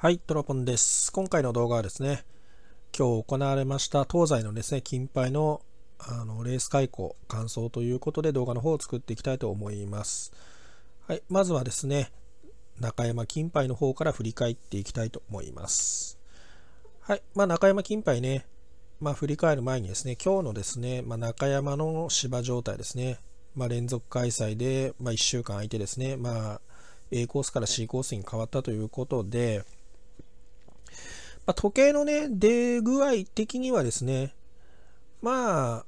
はい、トラポンです。今回の動画はですね、今日行われました東西のですね、金杯のあのレース開口、感想ということで動画の方を作っていきたいと思います。はい、まずはですね、中山金杯の方から振り返っていきたいと思います。はい、まあ、中山金杯ね、まあ、振り返る前にですね、今日のですね、まあ、中山の芝状態ですね、まあ、連続開催で、ま1週間空いてですね、まあ、A コースから C コースに変わったということで、まあ、時計のね、出具合的にはですね、まあ、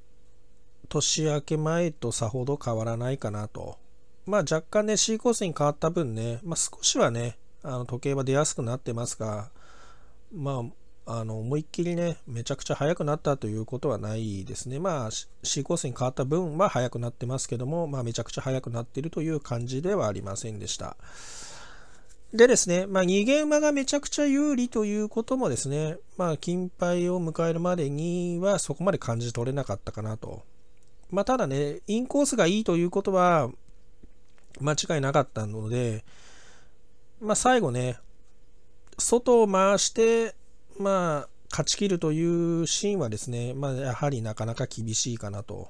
年明け前とさほど変わらないかなと。まあ若干ね、C コースに変わった分ね、まあ少しはね、あの時計は出やすくなってますが、まあ、あの思いっきりね、めちゃくちゃ速くなったということはないですね。まあ C コースに変わった分は速くなってますけども、まあめちゃくちゃ速くなっているという感じではありませんでした。でですね、まあ、逃げ馬がめちゃくちゃ有利ということもですね、まあ、金牌を迎えるまでにはそこまで感じ取れなかったかなと。まあ、ただね、インコースがいいということは間違いなかったので、まあ、最後ね、外を回して、まあ、勝ち切るというシーンはですね、まあ、やはりなかなか厳しいかなと。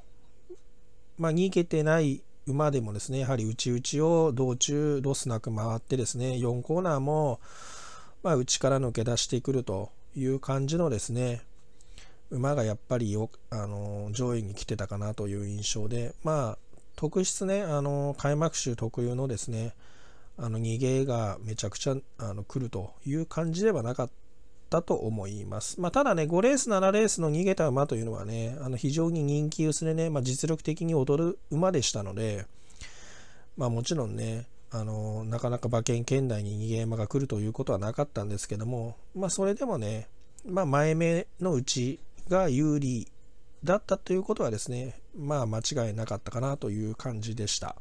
まあ、逃げてない馬でもですねやはり内々を道中ロスなく回ってですね4コーナーも、まあ、内から抜け出してくるという感じのですね馬がやっぱりよあの上位に来てたかなという印象でまあ特質ねあの開幕週特有のですねあの逃げがめちゃくちゃあの来るという感じではなかったったと思います。まあ、ただね、5レース、7レースの逃げた馬というのはね、あの非常に人気薄でね、まあ、実力的に劣る馬でしたので、まあ、もちろんね、あのなかなか馬券圏内に逃げ馬が来るということはなかったんですけども、まあ、それでもね、まあ、前目のうちが有利だったということはですね、まあ、間違いなかったかなという感じでした。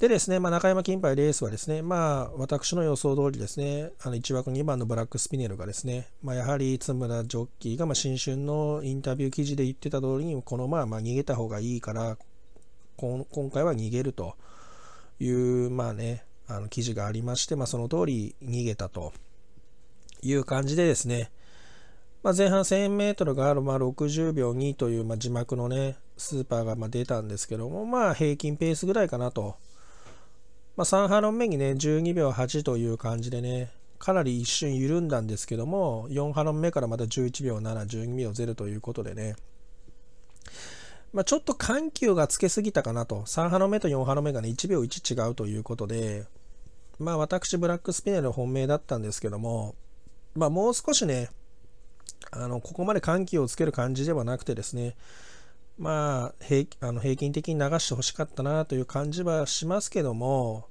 でですね、まあ、中山金杯レースはですね、まあ、私の予想通りですね、あの1枠2番のブラックスピネルがですね、まあ、やはり津村ジョッキーが、まあ、新春のインタビュー記事で言ってた通りに、このまあ、まあ、逃げた方がいいから、今回は逃げるという、まあね、あの記事がありまして、まあ、その通り逃げたという感じでですね、まあ、前半 1000m がまあ60秒2という、まあ、字幕のね、スーパーがまあ出たんですけども、まあ、平均ペースぐらいかなと。まあ、3波論目にね12秒8という感じでねかなり一瞬緩んだんですけども4波論目からまた11秒712秒0ということでねまあ、ちょっと緩急がつけすぎたかなと3波の目と4波の目がね1秒1違うということでまあ私ブラックスピネル本命だったんですけどもまあもう少しねあのここまで緩急をつける感じではなくてですねまあ、平あの平均的に流してほしかったなという感じはしますけども、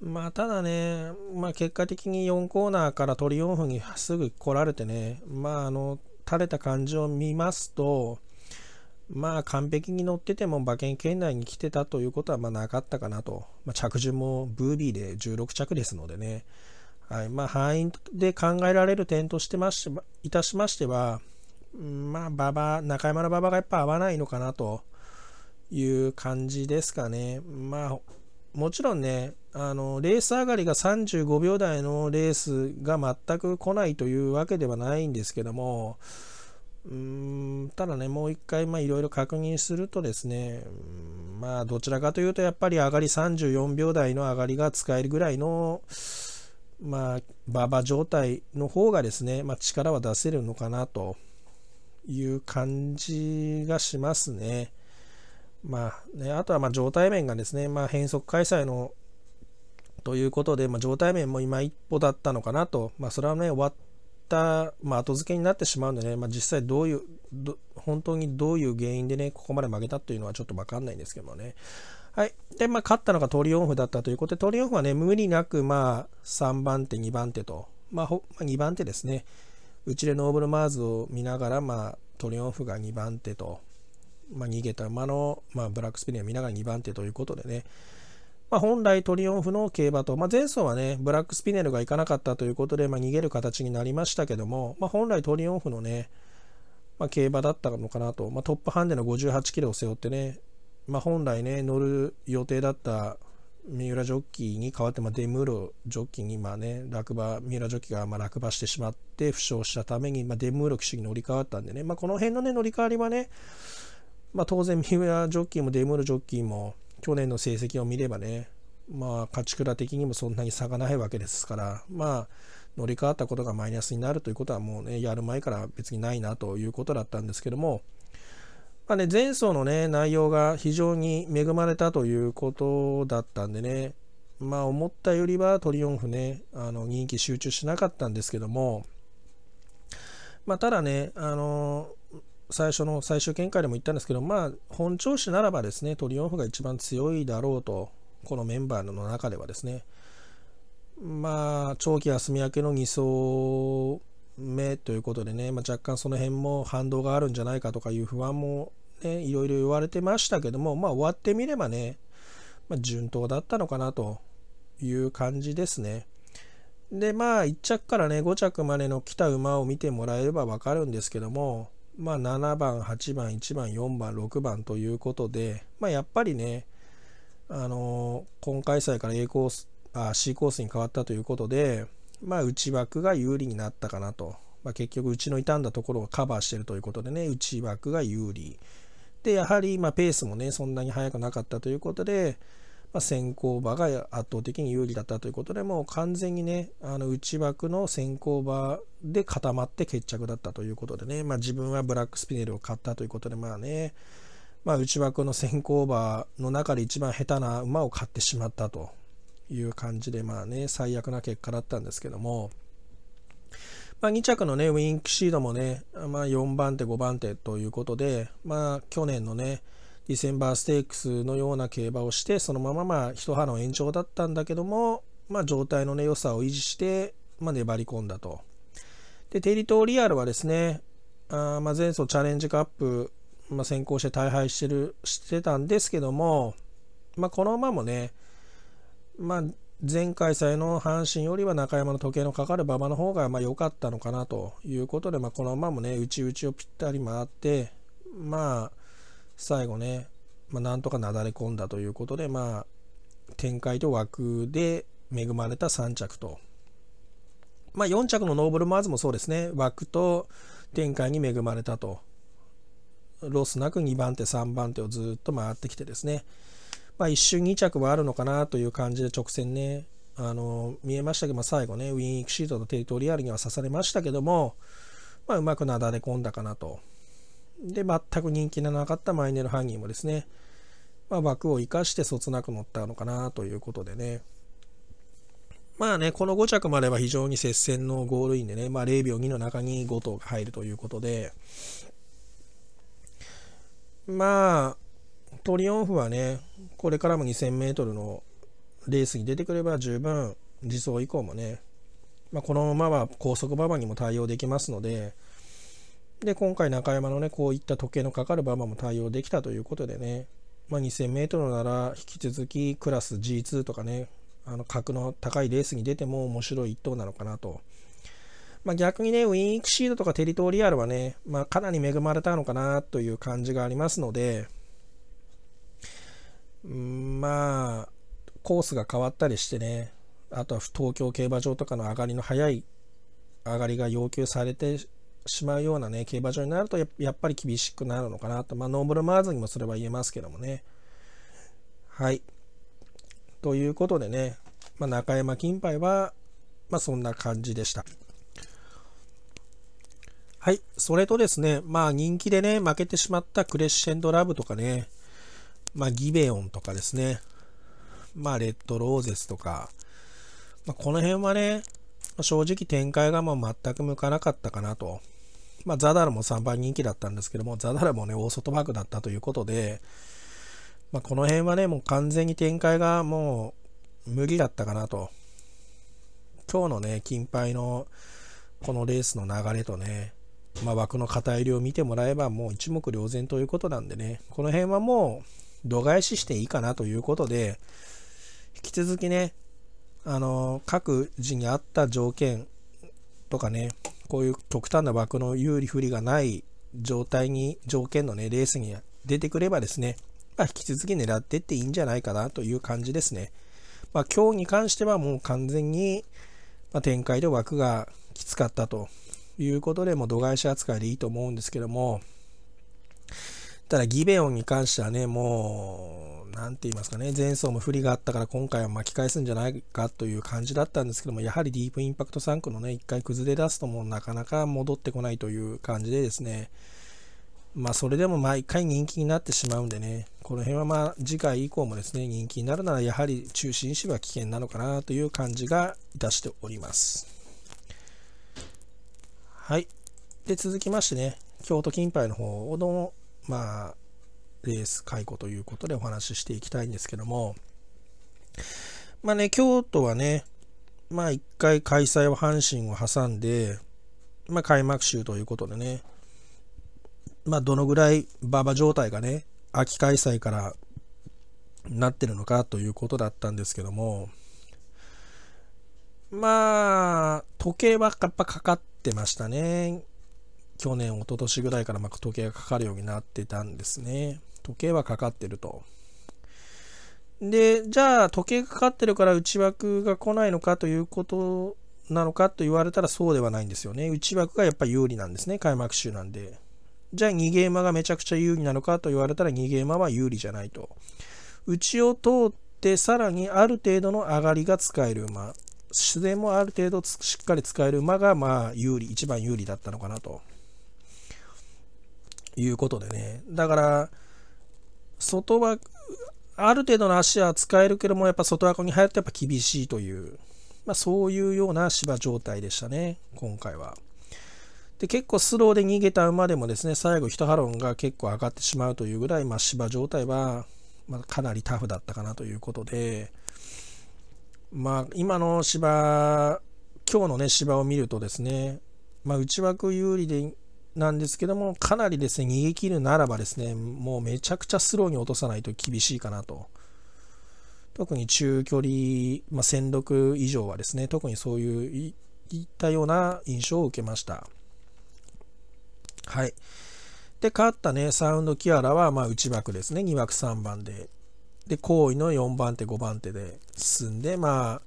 まあ、ただね、まあ、結果的に4コーナーからリオ4分にすぐ来られてね、まあ、あの、垂れた感じを見ますと、まあ、完璧に乗ってても馬券圏内に来てたということは、まあ、なかったかなと。まあ、着順もブービーで16着ですのでね、はい、まあ、範囲で考えられる点としてまして、いたしましては、まあ、馬場、中山の馬場がやっぱ合わないのかなという感じですかね。まあ、もちろんね、あのレース上がりが35秒台のレースが全く来ないというわけではないんですけども、うんただね、もう一回いろいろ確認するとですね、まあどちらかというとやっぱり上がり34秒台の上がりが使えるぐらいの、まあ、馬場状態の方がですね、まあ、力は出せるのかなと。いう感じがしますね。まあね、あとはま状態面がですね、まあ、変則開催のということで、まあ、状態面も今一歩だったのかなと、まあ、それはね、終わった、ま後付けになってしまうので、ね、ま実際どういう本当にどういう原因でね、ここまで負けたというのはちょっと分かんないんですけどもね。はい。で、まあ、勝ったのがトリオンフだったということで、トリオンフはね、無理なく、まあ、3番手、2番手と、まあ、2番手ですね。うちでノーブルマーズを見ながら、まあ、トリオンフが2番手と、まあ、逃げた馬の、まあ、ブラックスピニアを見ながら2番手ということでね、まあ、本来トリオンフの競馬と、まあ、前走はね、ブラックスピネルが行かなかったということで、まあ、逃げる形になりましたけども、まあ、本来トリオンフのね、まあ、競馬だったのかなと、まあ、トップハンデの58キロを背負ってね、まあ、本来ね、乗る予定だった三浦ジョッキーに代わって、まあ、デムーロジョッキーに、まあね、落馬、三浦ジョッキーがまあ落馬してしまって、負傷したために、まあ、デムーロ騎手に乗り換わったんでね、まあ、この辺の、ね、乗り換わりはね、まあ、当然三浦ジョッキーもデムーロジョッキーも、去年の成績を見ればね、まあ、勝ち倉的にもそんなに差がないわけですから、まあ、乗り換わったことがマイナスになるということは、もうね、やる前から別にないなということだったんですけども、まあね、前走のね、内容が非常に恵まれたということだったんでね、まあ思ったよりはトリオンフね、あの人気集中しなかったんですけども、まあただね、あの最初の最終見解でも言ったんですけど、まあ本調子ならばですね、トリオンフが一番強いだろうと、このメンバーの中ではですね、まあ長期休み明けの2走目ということでね、まあ、若干その辺も反動があるんじゃないかとかいう不安もね、いろいろ言われてましたけども、まあ終わってみればね、まあ、順当だったのかなという感じですね。で、まあ1着からね、5着までの来た馬を見てもらえればわかるんですけども、まあ7番、8番、1番、4番、6番ということで、まあやっぱりね、あのー、今回祭から A コース、あ C コースに変わったということで、まあ内枠が有利になったかなとまあ、結局うちの傷んだところをカバーしてるということでね内枠が有利で、やはりまペースもね、そんなに速くなかったということで、ま先行馬が圧倒的に有利だったということで、もう完全にね、あの内枠の先行馬で固まって決着だったということでね、まあ、自分はブラックスピネルを買ったということで、まあね、まあ、内枠の先行馬の中で一番下手な馬を買ってしまったという感じで、まあね、最悪な結果だったんですけども、まあ、2着のね、ウィンクシードもね、まあ、4番手、5番手ということで、まあ、去年のね、ディセンバーステークスのような競馬をして、そのまままあ、一波の延長だったんだけども、まあ、状態のね、良さを維持して、まあ、粘り込んだと。で、テリトリアルはですね、あまあ前走チャレンジカップ、まあ、先行して大敗してる、してたんですけども、まあ、この馬もね、まあ、前回祭の阪神よりは中山の時計のかかる馬場の方が良かったのかなということで、まあ、この馬もね、内々をぴったり回って、まあ、最後ね、まあ、なんとかなだれ込んだということで、まあ、展開と枠で恵まれた3着と。まあ、4着のノーブルマーズもそうですね、枠と展開に恵まれたと。ロスなく2番手、3番手をずっと回ってきてですね。まあ、一瞬2着はあるのかなという感じで直線ね、あの見えましたけど、まあ、最後ね、ウィン・イクシートとテリトリアルには刺されましたけども、まあ、うまくなだれ込んだかなと。で、全く人気のなかったマイネル・ハンギーもですね、まあ、枠を生かしてそつなく乗ったのかなということでね。まあね、この5着までは非常に接戦のゴールインでね、まあ、0秒2の中に5頭が入るということで、まあ、トリオンフはね、これからも2 0 0 0メートルのレースに出てくれば十分、自走以降もね、まあ、このままは高速馬場にも対応できますので、で、今回中山のね、こういった時計のかかる馬場も対応できたということでね、まあ、2000m なら引き続きクラス G2 とかね、あの格の高いレースに出ても面白い一頭なのかなと。まあ、逆にね、ウィンクシードとかテリトリアルはね、まあ、かなり恵まれたのかなという感じがありますので、まあコースが変わったりしてねあとは東京競馬場とかの上がりの早い上がりが要求されてしまうようなね競馬場になるとやっぱり厳しくなるのかなとまあノーブルマーズにもそれは言えますけどもねはいということでね、まあ、中山金杯はまあそんな感じでしたはいそれとですねまあ人気でね負けてしまったクレッシェンドラブとかねまあ、ギベオンとかですね、まあ、レッドローゼスとか、まあ、この辺はね、正直展開がまあ全く向かなかったかなと。まあ、ザダルも3番人気だったんですけども、ザダルもね、大外枠だったということで、まあ、この辺はね、もう完全に展開がもう無理だったかなと。今日のね、金杯のこのレースの流れとね、まあ、枠の偏入りを見てもらえばもう一目瞭然ということなんでね、この辺はもう度外視していいかなということで、引き続きね、あの、各自に合った条件とかね、こういう極端な枠の有利不利がない状態に、条件のね、レースに出てくればですね、まあ、引き続き狙ってっていいんじゃないかなという感じですね。まあ、今日に関してはもう完全に、まあ、展開で枠がきつかったということで、もう度外視扱いでいいと思うんですけども、ただギベオンに関してはね、もう、なんて言いますかね、前走も不利があったから今回は巻き返すんじゃないかという感じだったんですけども、やはりディープインパクト3区のね、一回崩れ出すともうなかなか戻ってこないという感じでですね、まあそれでも毎回人気になってしまうんでね、この辺はまあ次回以降もですね、人気になるならやはり中心誌は危険なのかなという感じがいたしております。はい。で、続きましてね、京都金杯の方も、まあ、レース解雇ということでお話ししていきたいんですけども、まあね、京都はね、まあ一回開催を阪神を挟んで、まあ開幕週ということでね、まあどのぐらい馬場状態がね、秋開催からなってるのかということだったんですけども、まあ、時計はやっぱかかってましたね。去年、一昨年ぐらいからまあ時計がかかるようになってたんですね。時計はかかってると。で、じゃあ時計がかかってるから内枠が来ないのかということなのかと言われたらそうではないんですよね。内枠がやっぱり有利なんですね。開幕週なんで。じゃあ2ゲーマがめちゃくちゃ有利なのかと言われたら2ゲーマは有利じゃないと。内を通ってさらにある程度の上がりが使える馬。自然もある程度しっかり使える馬がまあ有利、一番有利だったのかなと。いうことでねだから外枠ある程度の足は使えるけどもやっぱ外枠に入るとやっぱ厳しいという、まあ、そういうような芝状態でしたね今回は。で結構スローで逃げた馬でもですね最後1ハロンが結構上がってしまうというぐらい、まあ、芝状態は、まかなりタフだったかなということでまあ今の芝今日のね芝を見るとですね、まあ、内枠有利でなんですけども、かなりですね、逃げ切るならばですね、もうめちゃくちゃスローに落とさないと厳しいかなと。特に中距離、まあ、1006以上はですね、特にそういういったような印象を受けました。はい。で、勝ったね、サウンドキアラは、まあ、内枠ですね、2枠3番で。で、後位の4番手、5番手で進んで、ま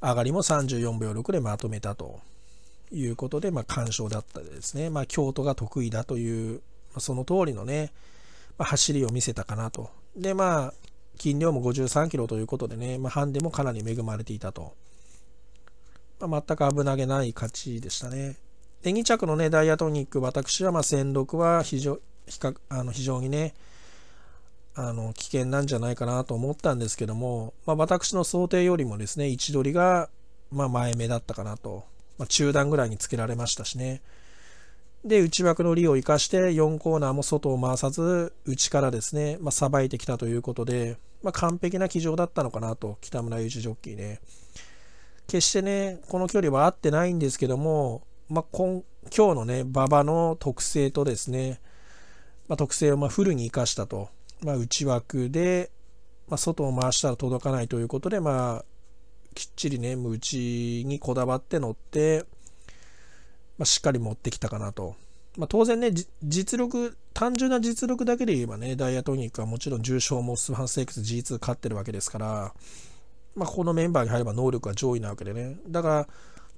あ、上がりも34秒6でまとめたと。いうことで、まあ、干渉だったですね、まあ、京都が得意だという、まあ、その通りのね、まあ、走りを見せたかなと。で、まあ、斤量も53キロということでね、まあ、ハンデもかなり恵まれていたと。まあ、全く危なげない勝ちでしたね。で、2着のね、ダイヤトニック、私は、まあ、戦力は非常比較あの非常にね、あの危険なんじゃないかなと思ったんですけども、まあ、私の想定よりもですね位置取りがまあ前目だったかなとまあ、中段ぐらいにつけられましたしね。で、内枠の利を生かして4コーナーも外を回さず、内からですね、まあ、さばいてきたということで、まあ、完璧な騎乗だったのかなと、北村雄一ジョッキーね。決してね、この距離は合ってないんですけども、まあ、今今日のね、馬場の特性とですね、まあ、特性をまフルに生かしたと、まあ、内枠で、ま外を回したら届かないということで、まあ、きっちりね、うちにこだわって乗って、まあ、しっかり持ってきたかなと。まあ、当然ね、実力、単純な実力だけで言えばね、ダイヤトニックはもちろん重賞もスワンセイクス G2 勝ってるわけですから、まあ、ここのメンバーに入れば能力は上位なわけでね。だから、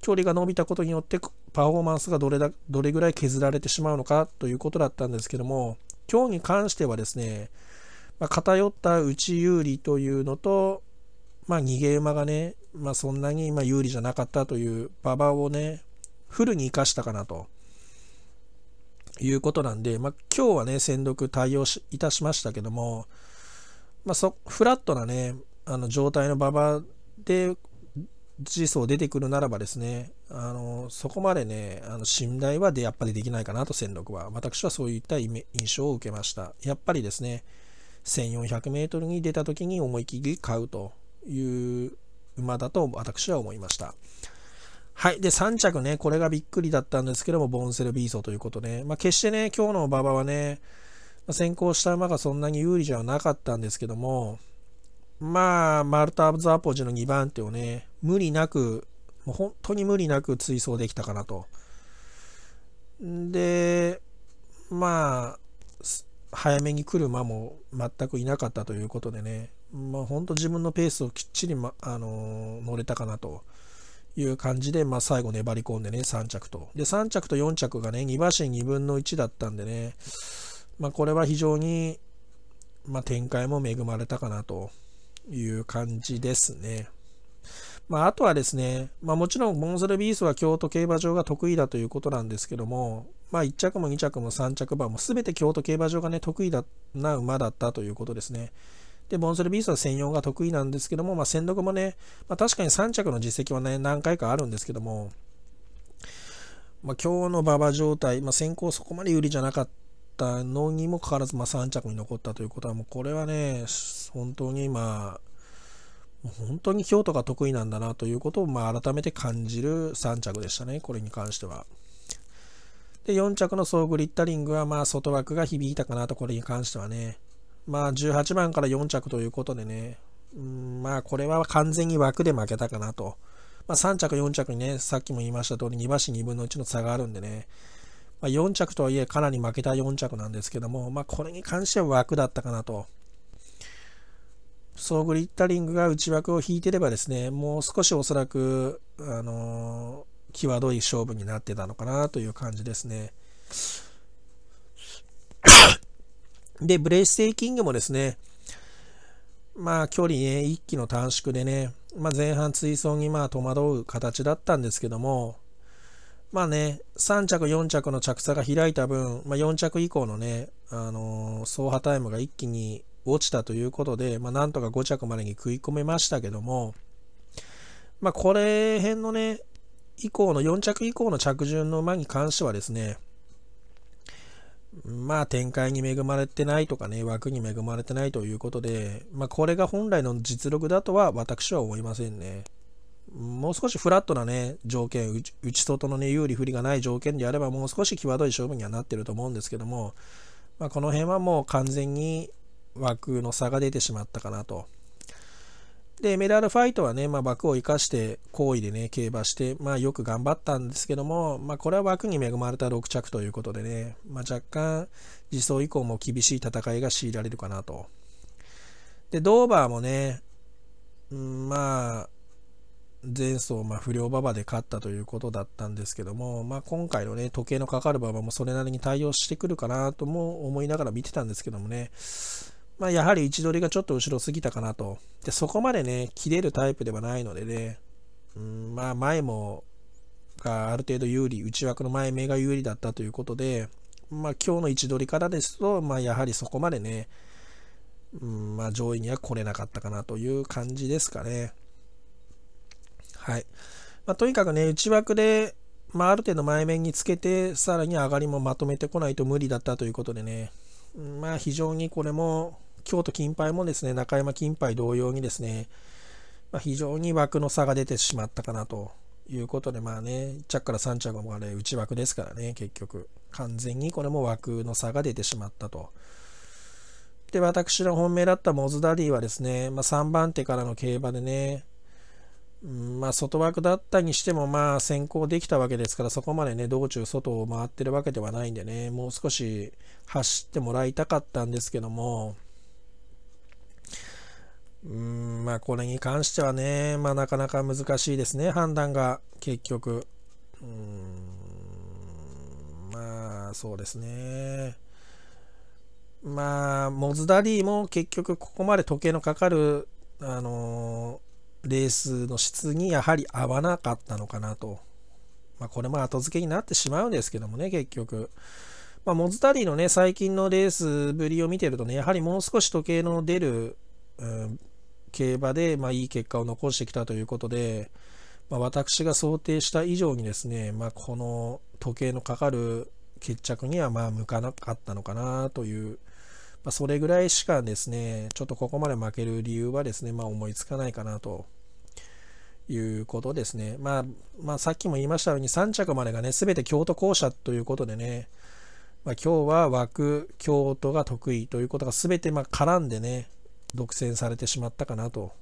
距離が伸びたことによってパフォーマンスがどれだどれぐらい削られてしまうのかということだったんですけども今日に関してはですね、まあ、偏った内有利というのと、まあ、逃げ馬がね、まあ、そんなに今有利じゃなかったという馬場をね、フルに生かしたかなということなんで、まあ、今日はね、戦力対応いたしましたけども、まあそ、フラットなね、あの状態の馬場で、実装出てくるならばですね、あのそこまでね、あの信頼はでやっぱりできないかなと、戦力は。私はそういった印象を受けました。やっぱりですね、1400メートルに出た時に思い切り買うという馬だと私は思いました。はい。で、3着ね、これがびっくりだったんですけども、ボンセルビーソということで、ね、まあ、決してね、今日の馬場はね、先行した馬がそんなに有利じゃなかったんですけども、まあ、マルタ・ズ・アポジの2番手をね、無理なく、もう本当に無理なく追走できたかなと。で、まあ、早めに来る馬も全くいなかったということでね、まあ、本当自分のペースをきっちり、ま、あのー、乗れたかなという感じで、まあ、最後粘り込んでね、3着と。で、3着と4着がね、2馬身2分の1だったんでね、まあ、これは非常に、まあ、展開も恵まれたかなという感じですね。まあ、あとはですね、まあ、もちろんモンセルビースは京都競馬場が得意だということなんですけども、まあ、1着も2着も3着馬も全て京都競馬場がね、得意な馬だったということですね。で、ボンソレビースは専用が得意なんですけども、まあ、戦力もね、まあ、確かに3着の実績はね、何回かあるんですけども、まあ、今日の馬場状態、まあ、先行そこまで有利じゃなかったのにもかかわらず、まあ、3着に残ったということは、もうこれはね、本当に今、本当に京都が得意なんだなということを、まあ、改めて感じる3着でしたね、これに関しては。で、4着の総グリッタリングは、まあ、外枠が響いたかなと、これに関してはね。まあ18番から4着ということでね、うん、まあこれは完全に枠で負けたかなと。まあ、3着、4着にね、さっきも言いました通り2馬身2分の1の差があるんでね、まあ、4着とはいえかなり負けた4着なんですけども、まあ、これに関しては枠だったかなと。ソーグリッタリングが内枠を引いてればですね、もう少しおそらく、あのー、際どい勝負になってたのかなという感じですね。で、ブレーステイキングもですね、まあ距離ね、一気の短縮でね、まあ、前半追走にまあ戸惑う形だったんですけども、まあね、3着、4着の着差が開いた分、まあ、4着以降のね、あのー、走破タイムが一気に落ちたということで、まあ、なんとか5着までに食い込めましたけども、まあ、これ辺のね、以降の4着以降の着順の馬に関してはですね、まあ展開に恵まれてないとかね、枠に恵まれてないということで、まあこれが本来の実力だとは私は思いませんね。もう少しフラットなね、条件、内外のね、有利不利がない条件であれば、もう少し際どい勝負にはなってると思うんですけども、まあ、この辺はもう完全に枠の差が出てしまったかなとで、メダルファイトはね、まあ、枠を生かして、好意でね、競馬して、まあ、よく頑張ったんですけども、まあ、これは枠に恵まれた6着ということでね、まあ、若干、自走以降も厳しい戦いが強いられるかなと。で、ドーバーもね、うん、まあ、前走、まあ、不良馬場で勝ったということだったんですけども、まあ、今回のね、時計のかかる馬場もそれなりに対応してくるかなとも思いながら見てたんですけどもね、まあ、やはり位置取りがちょっと後ろすぎたかなと。で、そこまでね、切れるタイプではないのでね、うん、まあ、前も、がある程度有利、内枠の前目が有利だったということで、まあ、今日の位置取りからですと、まあ、やはりそこまでね、うん、まあ、上位には来れなかったかなという感じですかね。はい。まあ、とにかくね、内枠で、まあ、ある程度前面につけて、さらに上がりもまとめてこないと無理だったということでね、まあ、非常にこれも、京都金杯もですね、中山金杯同様にですね、まあ、非常に枠の差が出てしまったかなということで、まあね、1着から3着もあれ、内枠ですからね、結局。完全にこれも枠の差が出てしまったと。で、私の本命だったモズダディはですね、まあ、3番手からの競馬でね、うん、まあ、外枠だったにしても、まあ、先行できたわけですから、そこまでね、道中外を回ってるわけではないんでね、もう少し走ってもらいたかったんですけども、うん、まあこれに関してはね、まあなかなか難しいですね、判断が結局。うん、まあそうですね。まあ、モズダリーも結局ここまで時計のかかる、あのー、レースの質にやはり合わなかったのかなと。まあ、これも後付けになってしまうんですけどもね、結局。まあ、モズダリーのね、最近のレースぶりを見てるとね、やはりもう少し時計の出る、うん、競馬で、まあ、いい結果を残してきたということで、まあ、私が想定した以上にですね、まあ、この時計のかかる決着にはまあ向かなかったのかなという、まあ、それぐらいしかですね、ちょっとここまで負ける理由はですね、まあ、思いつかないかなということですね。まあ、まあ、さっきも言いましたように3着までがね、すべて京都校舎ということでね、まあ、今日は枠、京都が得意ということがすべてまあ絡んでね、独占されてしまったかなと。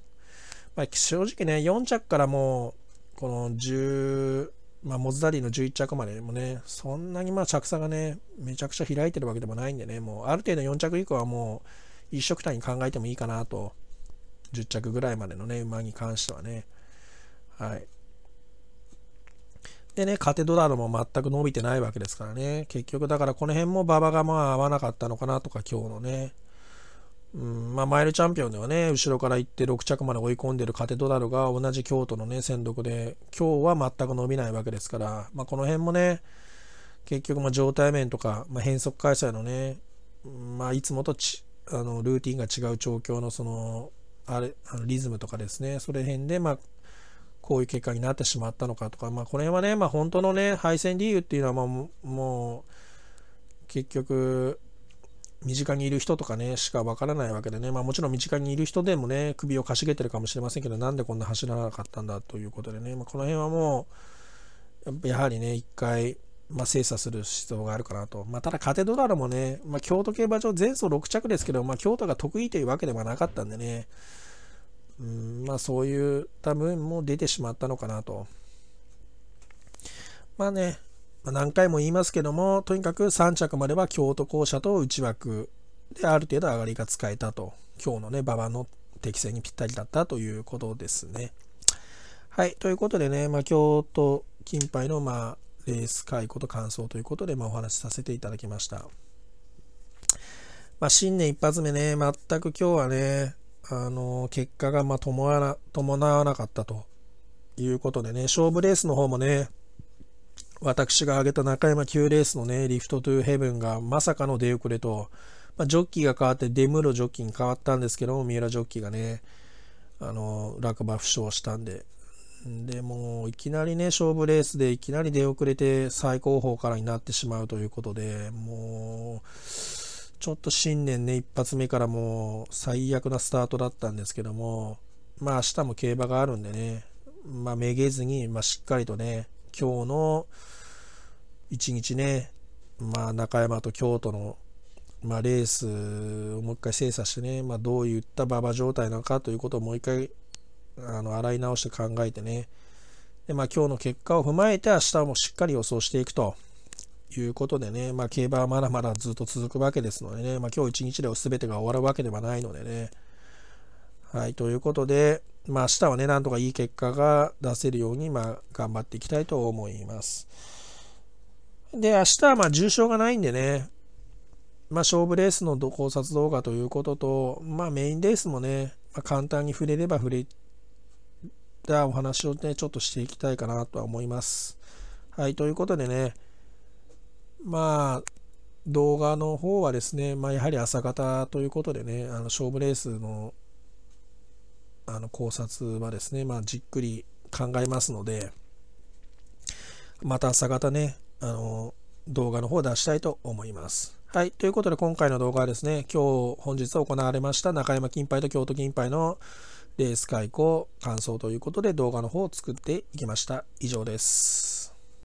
まあ、正直ね、4着からもう、この10、まあ、モズダリーの11着までもね、そんなにまあ着差がね、めちゃくちゃ開いてるわけでもないんでね、もうある程度4着以降はもう、一色単に考えてもいいかなと。10着ぐらいまでのね、馬に関してはね。はい。でね、カテドラルも全く伸びてないわけですからね。結局だからこの辺も馬場がまあ合わなかったのかなとか今日のね。うんまあ、マイルチャンピオンではね、後ろから行って6着まで追い込んでるカテドラルが同じ京都のね、戦力で、今日は全く伸びないわけですから、まあ、この辺もね、結局ま状態面とか、まあ、変則開催のね、まあ、いつもとちあのルーティンが違う調教のその、あれ、あのリズムとかですね、それ辺で、まこういう結果になってしまったのかとか、まあ、この辺はね、ま本当のね、敗戦理由っていうのは、まもう、結局、身近にいる人とかね、しかわからないわけでね、まあもちろん身近にいる人でもね、首をかしげてるかもしれませんけど、なんでこんな走らなかったんだということでね、まあ、この辺はもう、やはりね、一回、まあ、精査する必要があるかなと。まあ、ただ、カテドラルもね、まあ、京都競馬場前走6着ですけど、まあ、京都が得意というわけではなかったんでね、うん、まあ、そういった分も出てしまったのかなと。まあね、何回も言いますけども、とにかく3着までは京都校舎と内枠である程度上がりが使えたと、今日のね、馬場の適正にぴったりだったということですね。はい、ということでね、まあ、京都金杯の、まあ、レース解雇と感想ということで、まあ、お話しさせていただきました。まあ、新年一発目ね、全く今日はね、あの結果がま伴わなかったということでね、勝負レースの方もね、私が挙げた中山9レースのね、リフトトゥーヘブンがまさかの出遅れと、まあ、ジョッキーが変わってデムロジョッキーに変わったんですけど、三浦ジョッキーがね、あの、落馬負傷したんで、でもいきなりね、勝負レースでいきなり出遅れて最高峰からになってしまうということで、もう、ちょっと新年ね、一発目からもう最悪なスタートだったんですけども、まあ明日も競馬があるんでね、まあめげずに、まあしっかりとね、今日の一日ね、まあ、中山と京都の、まあ、レースをもう一回精査してね、まあ、どういった馬場状態なのかということをもう一回あの洗い直して考えてね、でまあ、今日の結果を踏まえて明日もしっかり予想していくということでね、まあ、競馬はまだまだずっと続くわけですのでね、まあ、今日一日で全てが終わるわけではないのでね。はい、ということで、まあ、明日はね、なんとかいい結果が出せるように、まあ、頑張っていきたいと思います。で、明日はまあ重症がないんでね、まあ、勝負レースの考察動画ということと、まあ、メインレースもね、まあ、簡単に触れれば触れたお話をね、ちょっとしていきたいかなとは思います。はい、ということでね、まあ、動画の方はですね、まあ、やはり朝方ということでね、あの勝負レースのあの考察はですね、まあ、じっくり考えますので、また朝方ね、あの動画の方を出したいと思います。はい。ということで、今回の動画はですね、今日、本日行われました中山金杯と京都金杯のレース開講、感想ということで動画の方を作っていきました。以上です。